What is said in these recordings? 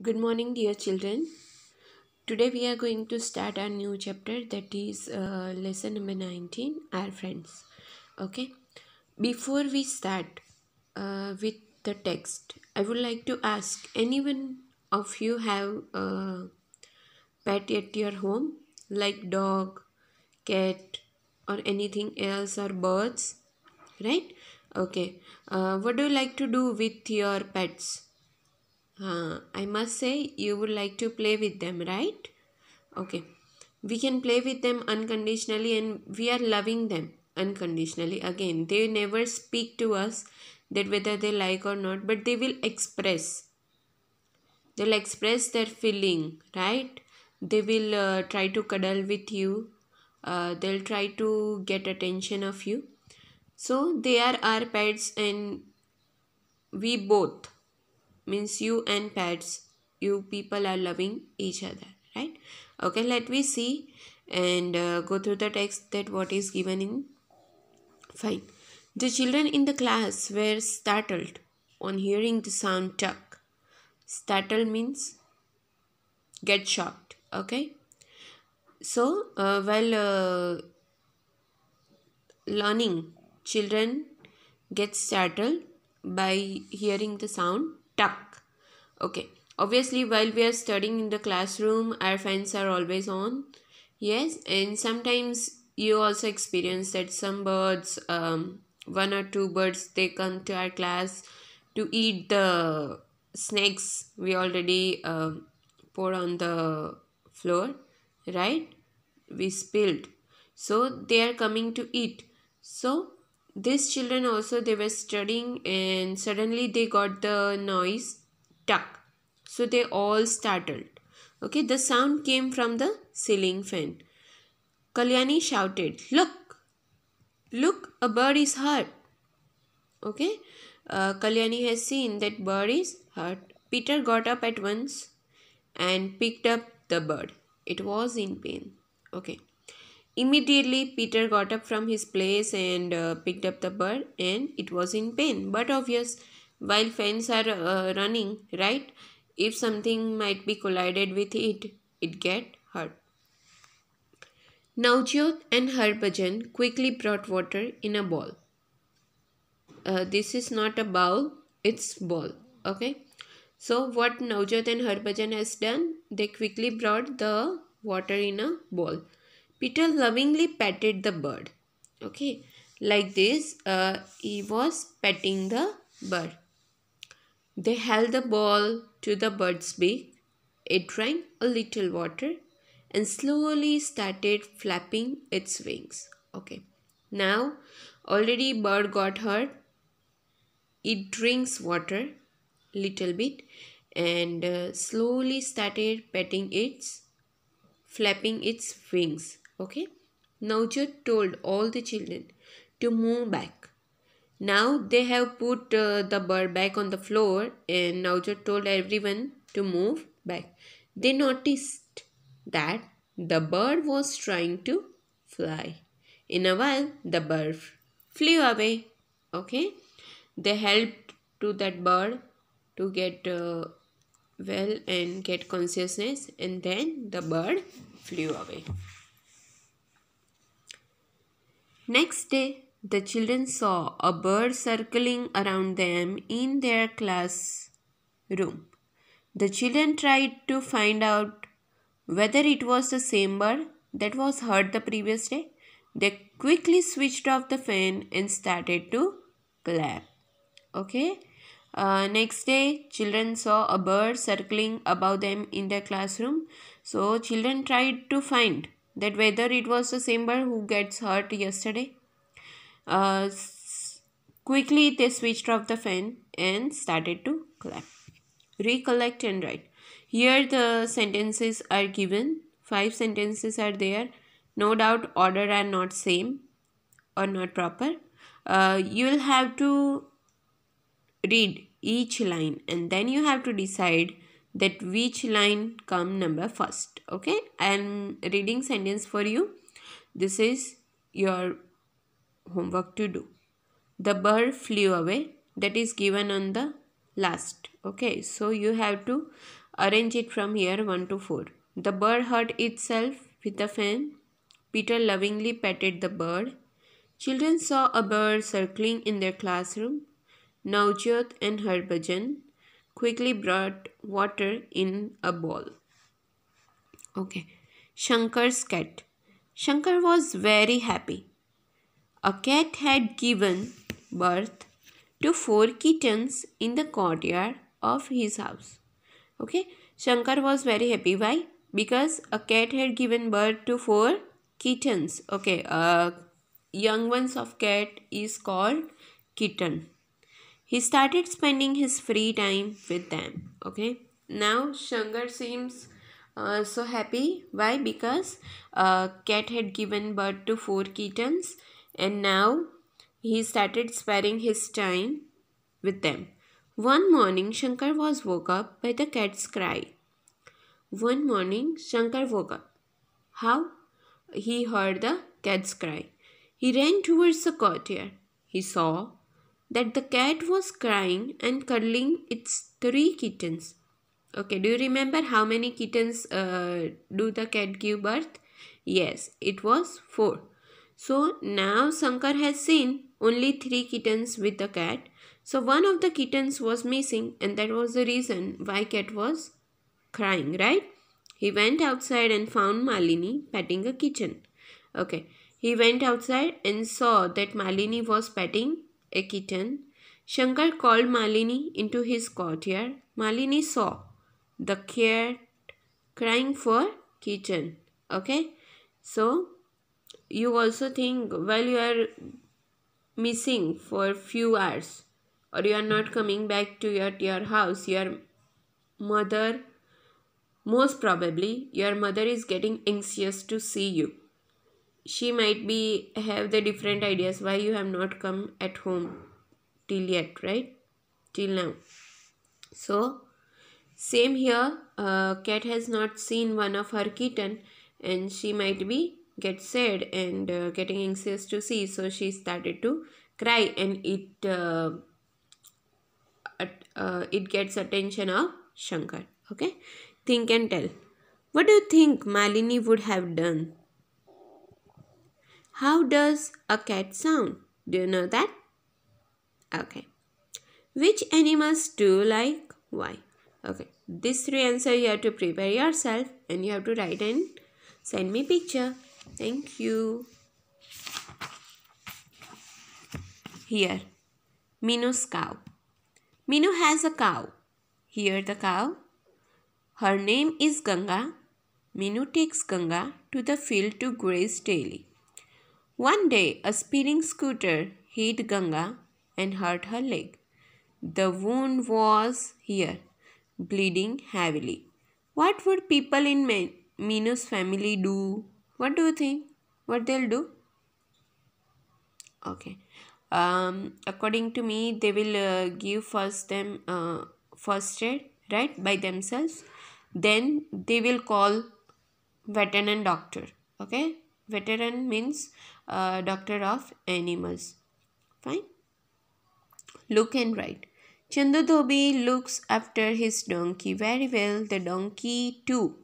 Good morning, dear children. Today we are going to start our new chapter that is uh, lesson number 19, Our Friends. Okay, before we start uh, with the text, I would like to ask anyone of you have a pet at your home like dog, cat, or anything else, or birds, right? Okay, uh, what do you like to do with your pets? uh, I must say you would like to play with them, right? Okay. We can play with them unconditionally and we are loving them unconditionally. Again, they never speak to us that whether they like or not, but they will express. They'll express their feeling, right? They will uh, try to cuddle with you. Uh, they'll try to get attention of you. So they are our pets and we both means you and pets you people are loving each other right okay let me see and uh, go through the text that what is given in fine the children in the class were startled on hearing the sound tuck startled means get shocked okay so uh, while uh, learning children get startled by hearing the sound tuck okay obviously while we are studying in the classroom our fans are always on yes and sometimes you also experience that some birds um one or two birds they come to our class to eat the snacks we already uh, um, pour on the floor right we spilled so they are coming to eat so these children also they were studying and suddenly they got the noise tuck so they all startled okay the sound came from the ceiling fan kalyani shouted look look a bird is hurt okay uh, kalyani has seen that bird is hurt peter got up at once and picked up the bird it was in pain okay Immediately, Peter got up from his place and uh, picked up the bird, and it was in pain, but obvious. While fans are uh, running, right? If something might be collided with it, it get hurt. Naujot and Harbhajan quickly brought water in a bowl. Uh, this is not a bowl, it's bowl. Okay. So what Naujot and Harbhajan has done, they quickly brought the water in a bowl. Peter lovingly patted the bird. Okay, like this, uh, he was petting the bird. They held the ball to the bird's beak. It drank a little water and slowly started flapping its wings. Okay, now already bird got hurt. It drinks water little bit and uh, slowly started petting its flapping its wings Okay. Jude told all the children to move back. Now they have put uh, the bird back on the floor and Jude told everyone to move back. They noticed that the bird was trying to fly. In a while, the bird flew away. Okay. They helped to that bird to get uh, well and get consciousness and then the bird flew away. Next day, the children saw a bird circling around them in their classroom. The children tried to find out whether it was the same bird that was heard the previous day. They quickly switched off the fan and started to clap. Okay. Uh, next day, children saw a bird circling above them in their classroom. So, children tried to find that whether it was the same bird who gets hurt yesterday. Uh, quickly, they switched off the fan and started to clap. Recollect and write. Here, the sentences are given. Five sentences are there. No doubt, order are not same or not proper. Uh, you will have to read each line and then you have to decide that which line come number first okay i'm reading sentence for you this is your homework to do the bird flew away that is given on the last okay so you have to arrange it from here 1 to 4 the bird hurt itself with a fan peter lovingly patted the bird children saw a bird circling in their classroom Naujot and Harbhajan quickly brought water in a bowl. Okay. Shankar's cat. Shankar was very happy. A cat had given birth to four kittens in the courtyard of his house. Okay. Shankar was very happy. Why? Because a cat had given birth to four kittens. Okay. Uh, young ones of cat is called kitten. He started spending his free time with them. Okay. Now Shankar seems uh, so happy. Why? Because uh, cat had given birth to four kittens and now he started sparing his time with them. One morning, Shankar was woke up by the cat's cry. One morning, Shankar woke up. How? He heard the cat's cry. He ran towards the courtyard. He saw that the cat was crying and cuddling its three kittens. Okay, do you remember how many kittens uh, do the cat give birth? Yes, it was four. So now Sankar has seen only three kittens with the cat. So one of the kittens was missing and that was the reason why cat was crying, right? He went outside and found Malini patting a kitten. Okay, he went outside and saw that Malini was patting a kitten. Shankar called Malini into his courtyard. Malini saw the cat crying for kitten. Okay. So, you also think while you are missing for few hours or you are not coming back to your, your house, your mother, most probably your mother is getting anxious to see you she might be have the different ideas why you have not come at home till yet right till now so same here uh, cat has not seen one of her kitten and she might be get sad and uh, getting anxious to see so she started to cry and it uh, uh, it gets attention of shankar okay think and tell what do you think malini would have done how does a cat sound? Do you know that? Okay. Which animals do you like? Why? Okay. This three answer you have to prepare yourself and you have to write and send me picture. Thank you. Here. Minu's cow. Minu has a cow. Here the cow. Her name is Ganga. Minu takes Ganga to the field to graze daily. One day, a speeding scooter hit Ganga and hurt her leg. The wound was here, bleeding heavily. What would people in Minu's family do? What do you think? What they'll do? Okay. Um, according to me, they will uh, give first them uh, first aid right by themselves. Then they will call veterinarian doctor. Okay. Veteran means uh, doctor of animals. Fine. Look and write. Chandudhobi looks after his donkey very well. The donkey too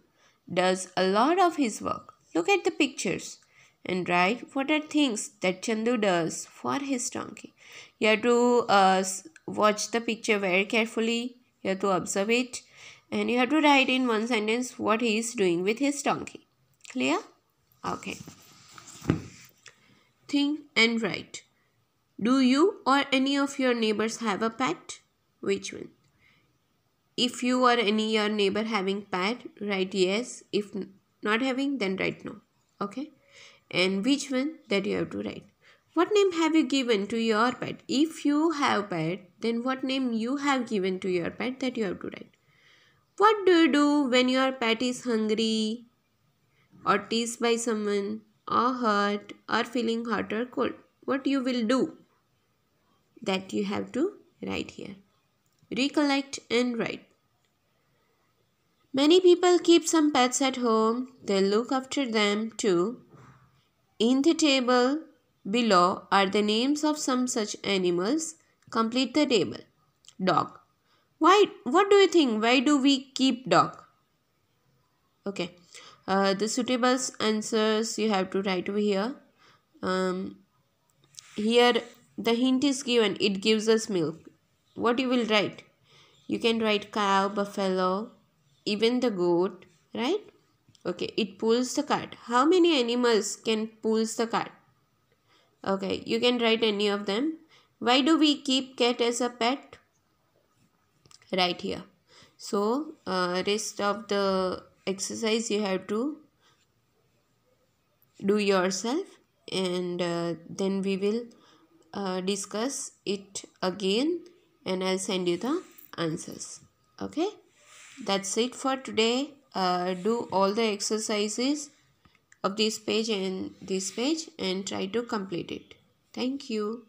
does a lot of his work. Look at the pictures and write what are things that Chandu does for his donkey. You have to uh, watch the picture very carefully. You have to observe it and you have to write in one sentence what he is doing with his donkey. Clear? Okay. Think and write. Do you or any of your neighbors have a pet? Which one? If you or any your neighbor having pet, write yes. If not having, then write no. Okay. And which one that you have to write. What name have you given to your pet? If you have pet, then what name you have given to your pet that you have to write. What do you do when your pet is hungry? or teased by someone or hurt or feeling hot or cold. What you will do? That you have to write here. Recollect and write. Many people keep some pets at home. They look after them too. In the table below are the names of some such animals. Complete the table. Dog. Why? What do you think? Why do we keep dog? Okay. Uh, the suitable answers you have to write over here um, here the hint is given it gives us milk what you will write you can write cow buffalo even the goat right okay it pulls the cart how many animals can pulls the cart okay you can write any of them why do we keep cat as a pet right here so uh, rest of the exercise you have to do yourself and uh, then we will uh, discuss it again and I'll send you the answers okay that's it for today uh, do all the exercises of this page and this page and try to complete it thank you